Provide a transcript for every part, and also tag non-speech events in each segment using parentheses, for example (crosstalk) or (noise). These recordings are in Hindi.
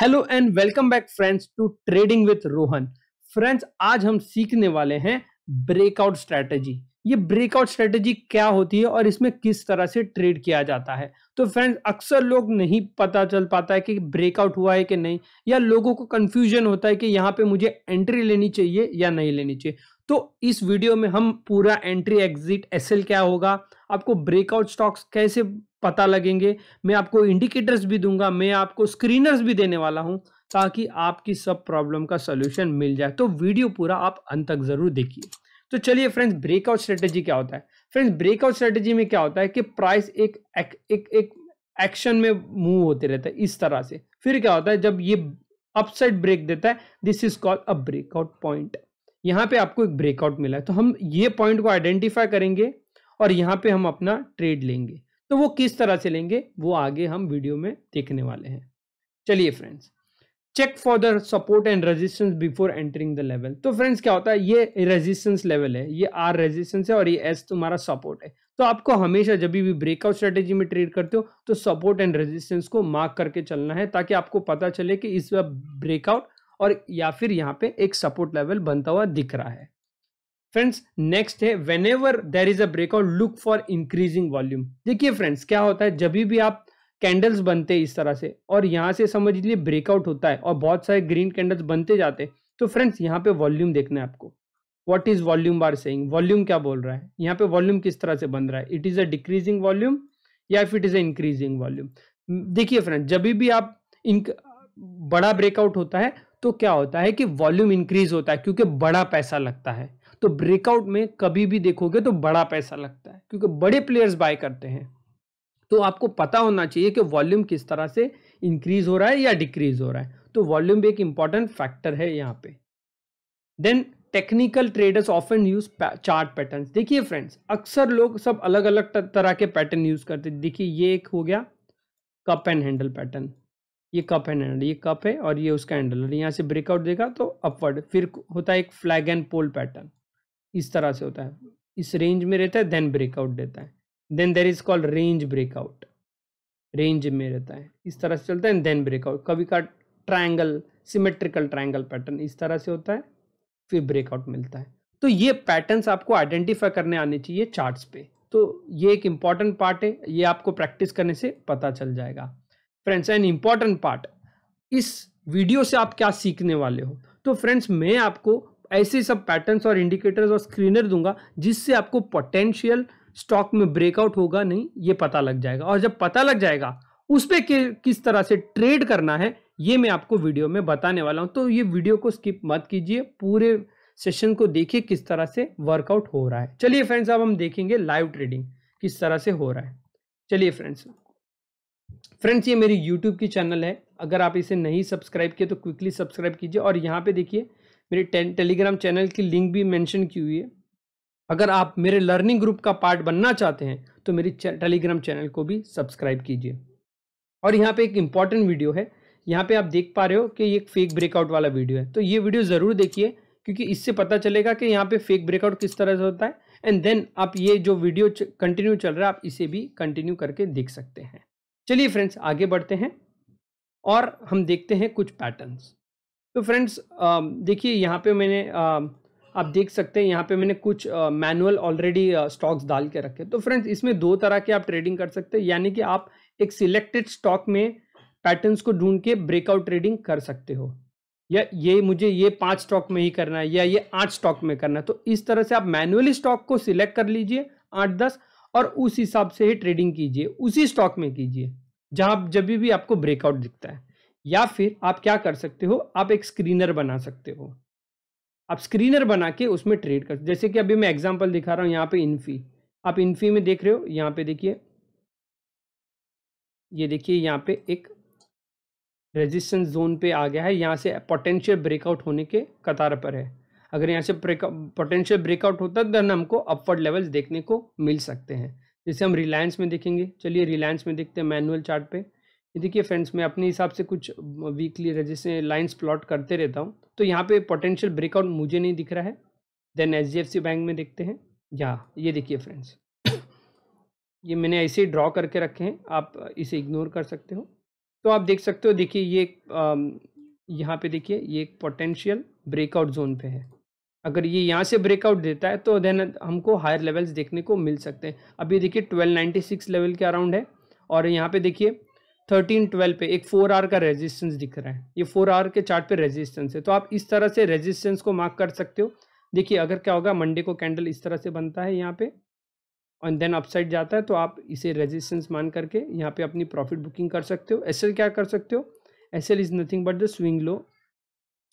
hello and welcome back friends to trading with Rohan friends आज हम सीखने वाले हैं ब्रेकआउट स्ट्रेटजी ये ब्रेकआउट स्ट्रेटजी क्या होती है और इसमें किस तरह से ट्रेड किया जाता है तो फ्रेंड्स अक्सर लोग नहीं पता चल पाता है कि ब्रेकआउट हुआ है कि नहीं या लोगों को कंफ्यूजन होता है कि यहाँ पे मुझे एंट्री लेनी चाहिए या नहीं लेनी चाहिए तो इस वीडियो में हम पूरा एंट्री एग्जिट एसएल क्या होगा आपको ब्रेकआउट स्टॉक्स कैसे पता लगेंगे मैं आपको इंडिकेटर्स भी दूंगा मैं आपको स्क्रीनर्स भी देने वाला हूं ताकि आपकी सब प्रॉब्लम का सोल्यूशन मिल जाए तो वीडियो पूरा आप अंत तक जरूर देखिए तो चलिए फ्रेंड्स ब्रेकआउट स्ट्रेटेजी क्या होता है फ्रेंड्स ब्रेकआउट स्ट्रेटेजी में क्या होता है कि प्राइस एक एक एक, एक्शन में मूव होते रहता है इस तरह से फिर क्या होता है जब ये अपसाइड ब्रेक देता है this is called a breakout point यहाँ पे आपको एक ब्रेकआउट मिला है तो हम ये पॉइंट को आइडेंटिफाई करेंगे और यहाँ पे हम अपना ट्रेड लेंगे तो वो किस तरह से लेंगे वो आगे हम वीडियो में देखने वाले हैं चलिए friends check for the support and resistance before entering the level तो फ्रेंड्स क्या होता है ये रेजिस्टेंस लेवल है ये आर रेजिस्टेंस है और ये एस तुम्हारा सपोर्ट है तो आपको हमेशा जब भी ब्रेकआउट स्ट्रेटेजी में ट्रेड करते हो तो सपोर्ट एंड रेजिस्टेंस को मार्क करके चलना है ताकि आपको पता चले कि इस ब्रेकआउट और या फिर यहाँ पे एक सपोर्ट लेवल बनता हुआ दिख रहा है फ्रेंड्स नेक्स्ट है whenever there is a breakout look for increasing volume देखिए फ्रेंड्स क्या होता है जब भी आप कैंडल्स बनते हैं इस तरह से और यहाँ से समझ लीजिए ब्रेकआउट होता है और बहुत सारे ग्रीन कैंडल्स बनते जाते हैं तो फ्रेंड्स यहाँ पे वॉल्यूम देखना है आपको what is volume bar saying volume क्या बोल रहा है यहाँ पे वॉल्यूम किस तरह से बन रहा है it is a decreasing volume या if it is a increasing volume देखिए फ्रेंड्स जब भी आप इंक बड़ा ब्रेकआउट होता है तो क्या होता है कि वॉल्यूम इंक्रीज होता है क्योंकि बड़ा पैसा लगता है तो ब्रेकआउट में कभी भी देखोगे तो बड़ा पैसा लगता है क्योंकि बड़े प्लेयर्स बाय करते हैं तो आपको पता होना चाहिए कि वॉल्यूम किस तरह से इंक्रीज हो रहा है या डिक्रीज हो रहा है तो वॉल्यूम भी एक इंपॉर्टेंट फैक्टर है यहाँ पे then technical traders often use chart patterns देखिए फ्रेंड्स अक्सर लोग सब अलग अलग तरह के पैटर्न यूज करते देखिए ये एक हो गया कप एंड हैंडल पैटर्न ये कप एंड हैंडल ये कप है और ये उसका हैंडल है यहाँ से ब्रेकआउट देगा तो अपवर्ड फिर होता है एक फ्लैग एंड पोल पैटर्न इस तरह से होता है इस रेंज में रहता है देन ब्रेकआउट देता है then there is called range breakout range में रहता है इस तरह से चलता है देन ब्रेकआउट कभी का ट्राइंगल सिमेट्रिकल ट्राइंगल पैटर्न इस तरह से होता है फिर ब्रेकआउट मिलता है तो ये पैटर्न्स आपको आइडेंटिफाई करने आने चाहिए चार्ट्स पे तो ये एक इम्पॉर्टेंट पार्ट है ये आपको प्रैक्टिस करने से पता चल जाएगा फ्रेंड्स एन इम्पॉर्टेंट पार्ट इस वीडियो से आप क्या सीखने वाले हो तो फ्रेंड्स मैं आपको ऐसे सब पैटर्न्स और इंडिकेटर्स और स्क्रीनर दूंगा जिससे आपको पोटेंशियल स्टॉक में ब्रेकआउट होगा नहीं ये पता लग जाएगा और जब पता लग जाएगा उस पर किस तरह से ट्रेड करना है ये मैं आपको वीडियो में बताने वाला हूँ तो ये वीडियो को स्किप मत कीजिए पूरे सेशन को देखिए किस तरह से वर्कआउट हो रहा है चलिए फ्रेंड्स अब हम देखेंगे लाइव ट्रेडिंग किस तरह से हो रहा है चलिए फ्रेंड्स फ्रेंड्स ये मेरी यूट्यूब की चैनल है अगर आप इसे नहीं सब्सक्राइब किए तो क्विकली सब्सक्राइब कीजिए और यहाँ पे देखिए मेरे टेलीग्राम चैनल की लिंक भी मेंशन की हुई है अगर आप मेरे लर्निंग ग्रुप का पार्ट बनना चाहते हैं तो मेरी टेलीग्राम चैनल को भी सब्सक्राइब कीजिए और यहाँ पे एक इम्पॉर्टेंट वीडियो है यहाँ पे आप देख पा रहे हो कि ये एक फेक ब्रेकआउट वाला वीडियो है तो ये वीडियो ज़रूर देखिए क्योंकि इससे पता चलेगा कि यहाँ पे फेक ब्रेकआउट किस तरह से होता है एंड देन आप ये जो वीडियो कंटिन्यू चल रहा है आप इसे भी कंटिन्यू करके देख सकते हैं चलिए फ्रेंड्स आगे बढ़ते हैं और हम देखते हैं कुछ पैटर्न्स तो फ्रेंड्स देखिए यहाँ पे मैंने आप देख सकते हैं यहाँ पे मैंने कुछ मैनुअल ऑलरेडी स्टॉक्स डाल के रखे तो फ्रेंड्स इसमें दो तरह के आप ट्रेडिंग कर सकते हैं यानी कि आप एक सिलेक्टेड स्टॉक में पैटर्न्स को ढूंढ के ब्रेकआउट ट्रेडिंग कर सकते हो या ये मुझे ये पांच स्टॉक में ही करना है या ये आठ स्टॉक में करना है तो इस तरह से आप मैनुअली स्टॉक को सिलेक्ट कर लीजिए आठ दस और उस हिसाब से ही ट्रेडिंग कीजिए उसी स्टॉक में कीजिए जहां जब भी आपको ब्रेकआउट दिखता है या फिर आप क्या कर सकते हो आप एक स्क्रीनर बना सकते हो आप स्क्रीनर बना के उसमें ट्रेड कर जैसे कि अभी मैं एग्जांपल दिखा रहा हूँ यहाँ पे इन्फी आप इन्फी में देख रहे हो यहाँ पे देखिए ये देखिए यहाँ पे एक रेजिस्टेंस जोन पे आ गया है यहाँ से पोटेंशियल ब्रेकआउट होने के कतार पर है अगर यहाँ से पोटेंशियल ब्रेकआउट होता है देन हमको अपवर्ड लेवल्स देखने को मिल सकते हैं जैसे हम रिलायंस में देखेंगे चलिए रिलायंस में देखते हैं मैनुअल चार्ट पे ये देखिए फ्रेंड्स मैं अपने हिसाब से कुछ वीकली रजिस्टर लाइन्स प्लॉट करते रहता हूँ तो यहाँ पर पोटेंशियल ब्रेकआउट मुझे नहीं दिख रहा है देन एच बैंक में देखते हैं यहाँ ये देखिए फ्रेंड्स (coughs) ये मैंने ऐसे ही ड्रॉ करके रखे हैं आप इसे इग्नोर कर सकते हो तो आप देख सकते हो देखिए ये यहाँ पे देखिए ये एक पोटेंशियल ब्रेकआउट जोन पे है अगर ये यहाँ से ब्रेकआउट देता है तो देन हमको हायर लेवल्स देखने को मिल सकते हैं अभी देखिए 1296 लेवल के अराउंड है और यहाँ पे देखिए 1312 पे एक फोर आर का रेजिस्टेंस दिख रहा है ये फोर आर के चार्ट पे रेजिस्टेंस है तो आप इस तरह से रेजिस्टेंस को मार्क कर सकते हो देखिए अगर क्या होगा मंडे को कैंडल इस तरह से बनता है यहाँ पे एंड देन अपसाइड जाता है तो आप इसे रेजिस्टेंस मान करके यहाँ पे अपनी प्रॉफिट बुकिंग कर सकते हो एस क्या कर सकते हो S is nothing but the swing low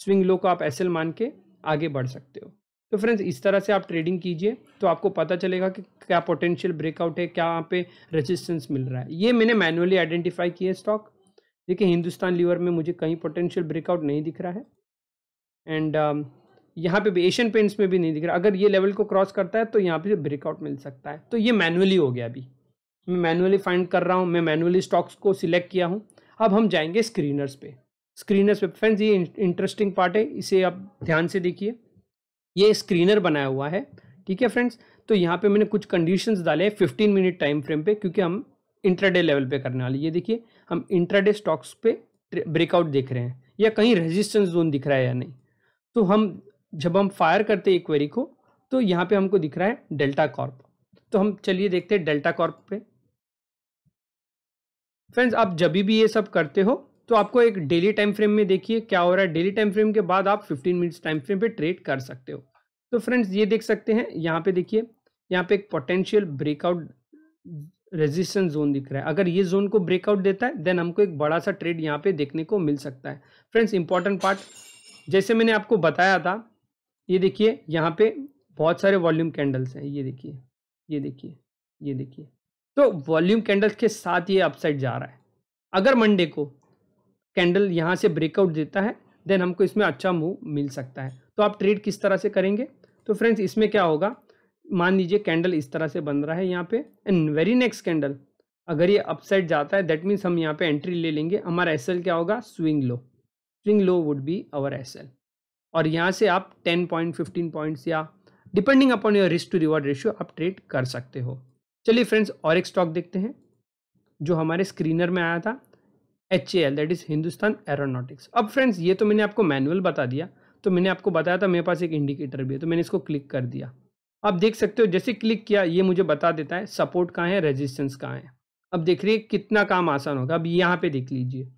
swing low को आप एस मान के आगे बढ़ सकते हो तो फ्रेंड्स इस तरह से आप ट्रेडिंग कीजिए तो आपको पता चलेगा कि क्या पोटेंशियल ब्रेकआउट है क्या पे रेजिस्टेंस मिल रहा है ये मैंने मैनुअली आइडेंटिफाई किया स्टॉक देखिए हिंदुस्तान लीवर में मुझे कहीं पोटेंशियल ब्रेकआउट नहीं दिख रहा है एंड uh, um, यहाँ पे भी एशियन पेंट्स में भी नहीं दिख रहा अगर ये लेवल को क्रॉस करता है तो यहाँ पे ब्रेकआउट मिल सकता है तो ये मैनुअली हो गया अभी मैं मैनुअली फाइंड कर रहा हूँ मैं मैनुअली स्टॉक्स को सिलेक्ट किया हूँ अब हम जाएंगे स्क्रीनर्स पे स्क्रीनर पे फ्रेंड्स ये इंटरेस्टिंग पार्ट है इसे आप ध्यान से देखिए ये स्क्रीनर बनाया हुआ है ठीक है फ्रेंड्स तो यहाँ पे मैंने कुछ कंडीशंस डाले हैं फिफ्टीन मिनट टाइम फ्रेम पे क्योंकि हम इंट्राडे लेवल पे करने वाले ये देखिए हम इंट्राडे स्टॉक्स पे ब्रेकआउट देख रहे हैं या कहीं रेजिस्टेंस जोन दिख रहा है या नहीं तो हम जब हम फायर करते हैं क्वेरी को तो यहाँ पे हमको दिख रहा है डेल्टा कॉर्प तो हम चलिए देखते हैं डेल्टा कॉर्प पे फ्रेंड्स आप जब भी ये सब करते हो तो आपको एक डेली टाइम फ्रेम में देखिए क्या हो रहा है डेली टाइम फ्रेम के बाद आप 15 मिनट्स टाइम फ्रेम पे ट्रेड कर सकते हो तो फ्रेंड्स ये देख सकते हैं यहाँ पे देखिए यहाँ पे एक पोटेंशियल ब्रेकआउट रेजिस्टेंस जोन दिख रहा है अगर ये जोन को ब्रेकआउट देता है देन हमको एक बड़ा सा ट्रेड यहाँ पे देखने को मिल सकता है फ्रेंड्स इंपॉर्टेंट पार्ट जैसे मैंने आपको बताया था ये देखिए यहाँ पे बहुत सारे वॉल्यूम कैंडल्स हैं ये देखिए ये देखिए ये देखिए तो वॉल्यूम कैंडल्स के साथ ये अपसाइड जा रहा है अगर मंडे को कैंडल यहाँ से ब्रेकआउट देता है देन हमको इसमें अच्छा मूव मिल सकता है तो आप ट्रेड किस तरह से करेंगे तो फ्रेंड्स इसमें क्या होगा मान लीजिए कैंडल इस तरह से बन रहा है यहाँ पे एंड वेरी नेक्स्ट कैंडल अगर ये अपसाइड जाता है दैट मीन्स हम यहाँ पे एंट्री ले लेंगे हमारा एस क्या होगा swing low swing low would be our S और यहाँ से आप टेन पॉइंट फिफ्टीन पॉइंट्स या depending upon your risk to reward ratio आप ट्रेड कर सकते हो चलिए फ्रेंड्स और एक स्टॉक देखते हैं जो हमारे स्क्रीनर में आया था H A L that is Hindustan Aeronautics अब फ्रेंड्स ये तो मैंने आपको मैनुअल बता दिया तो मैंने आपको बताया था मेरे पास एक इंडिकेटर भी है तो मैंने इसको क्लिक कर दिया आप देख सकते हो जैसे क्लिक किया ये मुझे बता देता है सपोर्ट कहाँ है रेजिस्टेंस कहाँ है अब देख रही कितना काम आसान होगा अब यहाँ पे देख लीजिए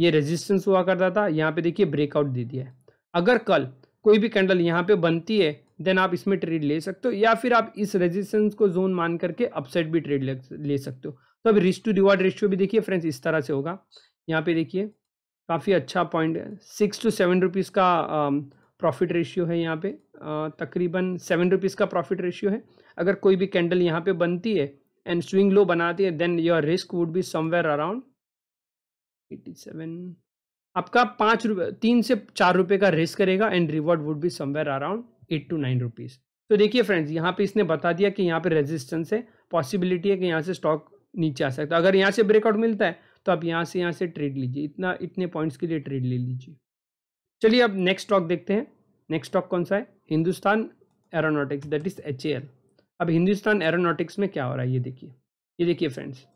ये रेजिस्टेंस हुआ करता था यहाँ पे देखिए ब्रेकआउट दे दिया है अगर कल कोई भी कैंडल यहाँ पे बनती है देन आप इसमें ट्रेड ले सकते हो या फिर आप इस रेजिस्टेंस को जोन मान करके अपसाइड भी ट्रेड ले सकते हो तो अब रिस्क टू रिवॉर्ड रेशियो भी देखिए फ्रेंड्स इस तरह से होगा यहाँ पे देखिए काफ़ी अच्छा पॉइंट है सिक्स टू सेवन रुपीज़ का प्रॉफिट रेशियो है यहाँ पे तकरीबन सेवन रुपीज़ का प्रॉफिट रेशियो है अगर कोई भी कैंडल यहाँ पे बनती है एंड स्विंग लो बनाती है then your risk would be somewhere around eighty seven आपका पाँच रुपये तीन से चार रुपये का रिस्क करेगा and reward would be somewhere around eight two nine rupees तो देखिए फ्रेंड्स यहाँ पे इसने बता दिया कि यहाँ पे रेजिस्टेंस है पॉसिबिलिटी है कि यहाँ से स्टॉक नीचे आ सकता है अगर यहाँ से ब्रेकआउट मिलता है तो आप यहाँ से यहाँ से ट्रेड लीजिए इतना इतने पॉइंट्स के लिए ट्रेड ले लीजिए चलिए अब नेक्स्ट स्टॉक देखते हैं नेक्स्ट स्टॉक कौन सा है Hindustan Aeronautics that is H अब हिंदुस्तान एरोनॉटिक्स में क्या हो रहा है ये देखिए ये देखिए फ्रेंड्स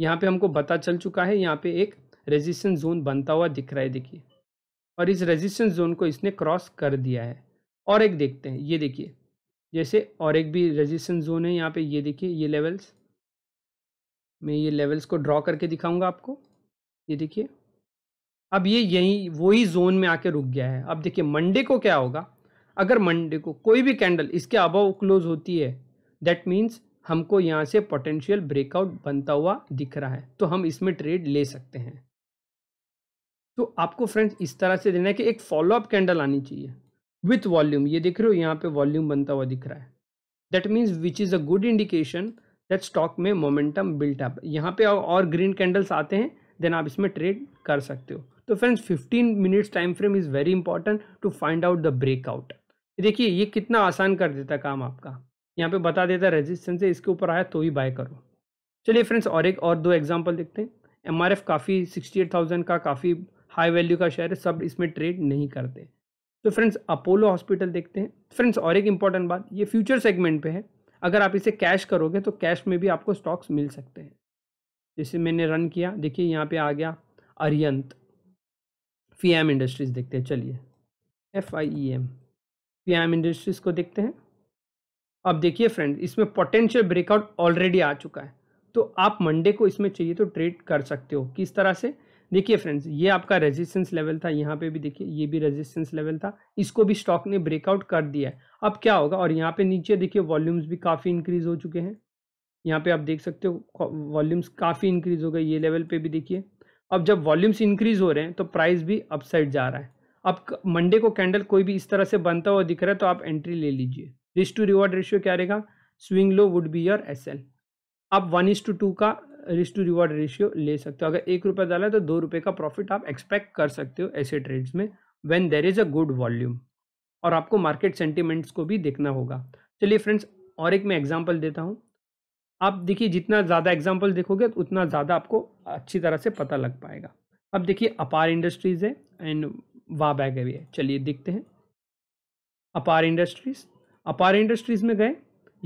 यहाँ पे हमको पता चल चुका है यहाँ पे एक रेजिस्टेंस जोन बनता हुआ दिख रहा है देखिए और इस रेजिस्टेंस जोन को इसने क्रॉस कर दिया है और एक देखते हैं ये देखिए जैसे और एक भी रेजिस्टेंस जोन है यहाँ पे ये देखिए ये लेवल्स मैं ये लेवल्स को ड्रॉ करके दिखाऊंगा आपको ये देखिए अब ये यही वही जोन में आके रुक गया है अब देखिए मंडे को क्या होगा अगर मंडे को कोई भी कैंडल इसके अबव क्लोज होती है दैट मीन्स हमको यहाँ से पोटेंशियल ब्रेकआउट बनता हुआ दिख रहा है तो हम इसमें ट्रेड ले सकते हैं तो आपको फ्रेंड्स इस तरह से देना है कि एक फॉलोअप कैंडल आनी चाहिए विथ वॉल्यूम ये देख रहे हो यहाँ पे वॉल्यूम बनता हुआ दिख रहा है that means which is a good indication that stock में मोमेंटम बिल्टअप यहाँ पे और ग्रीन कैंडल्स आते हैं देन आप इसमें ट्रेड कर सकते हो तो friends fifteen minutes time frame is very important to find out the breakout देखिए ये कितना आसान कर देता काम आपका यहाँ पे बता देता रेजिस्टेंस है इसके ऊपर आया तो ही बाय करो चलिए फ्रेंड्स और एक और दो एग्जांपल देखते हैं एम काफ़ी सिक्सटी एट थाउजेंड का काफ़ी हाई वैल्यू का शेयर है सब इसमें ट्रेड नहीं करते तो फ्रेंड्स अपोलो हॉस्पिटल देखते हैं फ्रेंड्स और एक इंपॉर्टेंट बात ये फ्यूचर सेगमेंट पे है अगर आप इसे कैश करोगे तो कैश में भी आपको स्टॉक्स मिल सकते हैं जैसे मैंने रन किया देखिए यहाँ पे आ गया अरियंत एम इंडस्ट्रीज़ देखते हैं चलिए F I E M M Industries को देखते हैं अब देखिए फ्रेंड इसमें पोटेंशियल ब्रेकआउट ऑलरेडी आ चुका है तो आप मंडे को इसमें चाहिए तो ट्रेड कर सकते हो किस तरह से देखिए फ्रेंड्स ये आपका रेजिस्टेंस लेवल था यहाँ पे भी देखिए ये भी रेजिस्टेंस लेवल था इसको भी स्टॉक ने ब्रेकआउट कर दिया है अब क्या होगा और यहाँ पे नीचे देखिए वॉल्यूम्स भी काफ़ी इंक्रीज हो चुके हैं यहाँ पे आप देख सकते हो वॉल्यूम्स काफ़ी इंक्रीज हो गए ये लेवल पे भी देखिए अब जब वॉल्यूम्स इंक्रीज हो रहे हैं तो प्राइस भी अपसाइड जा रहा है अब मंडे को कैंडल कोई भी इस तरह से बनता हुआ दिख रहा है तो आप एंट्री ले लीजिए रिस्क टू रिवॉर्ड रेशियो क्या रहेगा swing low would be your S अब आप वन इज टू टू का रिस्क टू रिवॉर्ड रेशियो ले सकते हो अगर एक रुपये डाला है तो दो रुपये का प्रॉफिट आप एक्सपेक्ट कर सकते हो ऐसे ट्रेड्स में when there is a good volume और आपको मार्केट सेंटिमेंट्स को भी देखना होगा चलिए फ्रेंड्स और एक मैं एग्जाम्पल देता हूँ आप देखिए जितना ज़्यादा एग्जाम्पल देखोगे तो उतना ज़्यादा आपको अच्छी तरह से पता लग पाएगा अब देखिए अपार इंडस्ट्रीज़ है एंड वाह बैग भी है चलिए देखते हैं अपार इंडस्ट्रीज़ अपार इंडस्ट्रीज़ में गए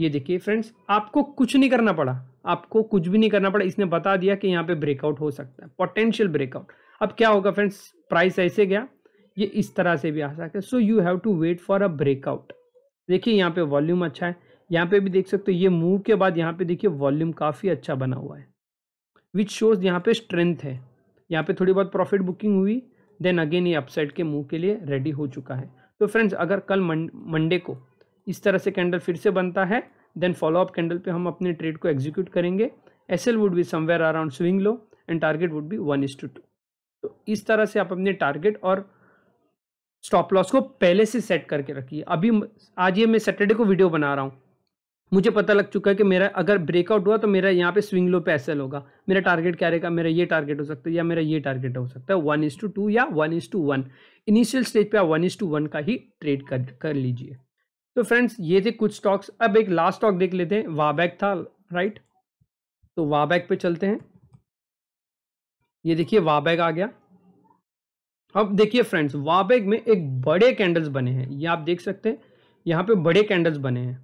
ये देखिए फ्रेंड्स आपको कुछ नहीं करना पड़ा आपको कुछ भी नहीं करना पड़ा इसने बता दिया कि यहाँ पे ब्रेकआउट हो सकता है पोटेंशियल ब्रेकआउट अब क्या होगा फ्रेंड्स प्राइस ऐसे गया ये इस तरह से भी आ सकता है so you have to wait for a breakout देखिए यहाँ पे वॉल्यूम अच्छा है यहाँ पे भी देख सकते हो ये मूव के बाद यहाँ पे देखिए वॉल्यूम काफ़ी अच्छा बना हुआ है विच शोज यहाँ पे स्ट्रेंथ है यहाँ पे थोड़ी बहुत प्रॉफिट बुकिंग हुई देन अगेन ये अपसाइड के मूव के लिए रेडी हो चुका है तो फ्रेंड्स अगर कल मंडे को इस तरह से कैंडल फिर से बनता है देन फॉलो अप कैंडल पे हम अपने ट्रेड को एग्जीक्यूट करेंगे S L would be somewhere around swing low and target would be one is to two तो इस तरह से आप अपने टारगेट और स्टॉप लॉस को पहले से सेट करके रखिए अभी आज ये मैं सैटरडे को वीडियो बना रहा हूँ मुझे पता लग चुका है कि मेरा अगर ब्रेकआउट हुआ तो मेरा यहाँ पे स्विंग लो पे एस होगा मेरा टारगेट क्या रहेगा मेरा ये टारगेट हो सकता है या मेरा ये टारगेट हो सकता है वन इज टू टू या one is to one initial stage पे आप वन इज टू वन का ही ट्रेड कर कर लीजिए तो फ्रेंड्स ये थे कुछ स्टॉक्स अब एक लास्ट स्टॉक देख लेते हैं वाबैक था राइट तो वाबैक पे चलते हैं ये देखिए वाबैक आ गया अब देखिए फ्रेंड्स वाबैक में एक बड़े कैंडल्स बने हैं ये आप देख सकते हैं यहाँ पे बड़े कैंडल्स बने हैं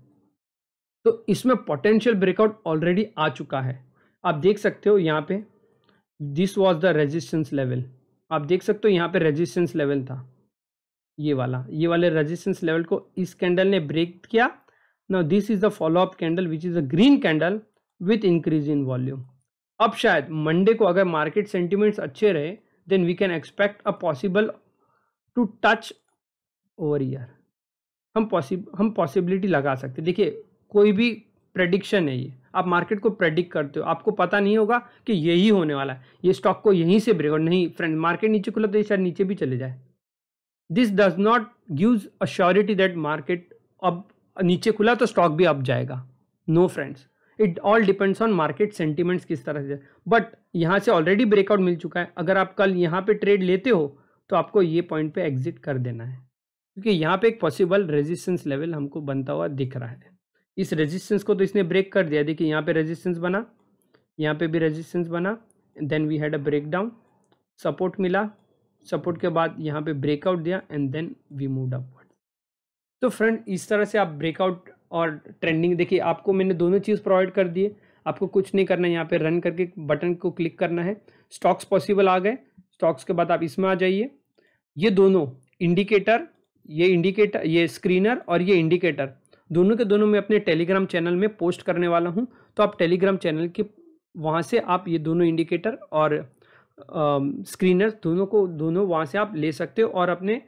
तो इसमें पोटेंशियल ब्रेकआउट ऑलरेडी आ चुका है आप देख सकते हो यहाँ पे this was the resistance level आप देख सकते हो यहाँ पे रेजिस्टेंस लेवल था ये वाला ये वाले रेजिस्टेंस लेवल को इस कैंडल ने ब्रेक किया now this is the follow up candle which is a green candle with increase in volume अब शायद मंडे को अगर मार्केट सेंटिमेंट्स अच्छे रहे then we can expect a possible to touch over year um possible हम पॉसिबिलिटी लगा सकते देखिए कोई भी प्रडिक्शन है ये आप मार्केट को प्रेडिक्ट करते हो आपको पता नहीं होगा कि यही होने वाला है ये स्टॉक को यहीं से ब्रेक और नहीं फ्रेंड मार्केट नीचे खुला तो ये शायद नीचे भी चले जाए this does not gives a surety that market अब नीचे खुला तो स्टॉक भी अप जाएगा no friends it all depends on market sentiments किस तरह से बट यहाँ से ऑलरेडी ब्रेकआउट मिल चुका है अगर आप कल यहाँ पे ट्रेड लेते हो तो आपको ये पॉइंट पे एग्जिट कर देना है क्योंकि यहाँ पे एक पॉसिबल रेजिस्टेंस लेवल हमको बनता हुआ दिख रहा है इस रेजिस्टेंस को तो इसने ब्रेक कर दिया देखिए यहाँ पे रेजिस्टेंस बना यहाँ पे भी रेजिस्टेंस बना then we had a break down support मिला सपोर्ट के बाद यहाँ पे ब्रेकआउट दिया and then we move upward तो फ्रेंड इस तरह से आप ब्रेकआउट और ट्रेंडिंग देखिए आपको मैंने दोनों चीज़ प्रोवाइड कर दिए आपको कुछ नहीं करना है यहाँ पे रन करके बटन को क्लिक करना है स्टॉक्स पॉसिबल आ गए स्टॉक्स के बाद आप इसमें आ जाइए ये दोनों इंडिकेटर ये इंडिकेटर ये स्क्रीनर और ये इंडिकेटर दोनों के दोनों मैं अपने टेलीग्राम चैनल में पोस्ट करने वाला हूँ तो आप टेलीग्राम चैनल के वहाँ से आप ये दोनों इंडिकेटर और स्क्रीनर दोनों को दोनों वहाँ से आप ले सकते हो और अपने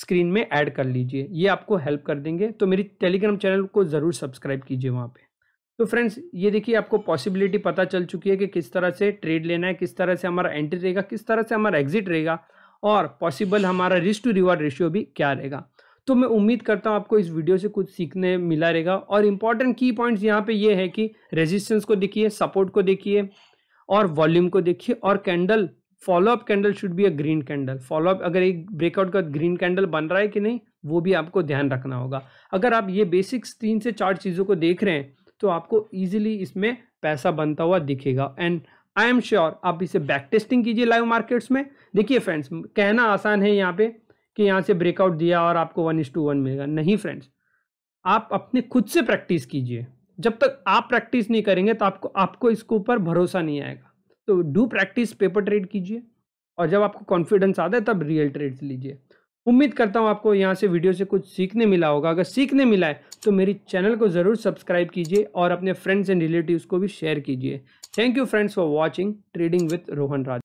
स्क्रीन में ऐड कर लीजिए ये आपको हेल्प कर देंगे तो मेरी टेलीग्राम चैनल को ज़रूर सब्सक्राइब कीजिए वहाँ पे तो फ्रेंड्स ये देखिए आपको पॉसिबिलिटी पता चल चुकी है कि किस तरह से ट्रेड लेना है किस तरह से हमारा एंट्री रहेगा किस तरह से हमारा एग्जिट रहेगा और पॉसिबल हमारा रिस्क टू रिवार्ड रेशियो भी क्या रहेगा तो मैं उम्मीद करता हूँ आपको इस वीडियो से कुछ सीखने मिला रहेगा और इंपॉर्टेंट की पॉइंट्स यहाँ पे ये यह है कि रेजिस्टेंस को देखिए सपोर्ट को देखिए और वॉल्यूम को देखिए और candle follow up candle should be a green candle follow up अगर एक ब्रेकआउट का ग्रीन कैंडल बन रहा है कि नहीं वो भी आपको ध्यान रखना होगा अगर आप ये बेसिक्स तीन से चार चीज़ों को देख रहे हैं तो आपको ईजिली इसमें पैसा बनता हुआ दिखेगा एंड आई एम श्योर आप इसे बैक टेस्टिंग कीजिए लाइव मार्केट्स में देखिए फ्रेंड्स कहना आसान है यहाँ पे कि यहाँ से ब्रेकआउट दिया और आपको वन इज टू वन मिलेगा नहीं फ्रेंड्स आप अपने खुद से प्रैक्टिस कीजिए जब तक आप प्रैक्टिस नहीं करेंगे तो आपको आपको इसके ऊपर भरोसा नहीं आएगा तो डू प्रैक्टिस पेपर ट्रेड कीजिए और जब आपको कॉन्फिडेंस आता है तब रियल ट्रेड्स लीजिए उम्मीद करता हूँ आपको यहाँ से वीडियो से कुछ सीखने मिला होगा अगर सीखने मिला है तो मेरी चैनल को ज़रूर सब्सक्राइब कीजिए और अपने फ्रेंड्स एंड रिलेटिव को भी शेयर कीजिए thank you friends for watching trading with Rohan Raj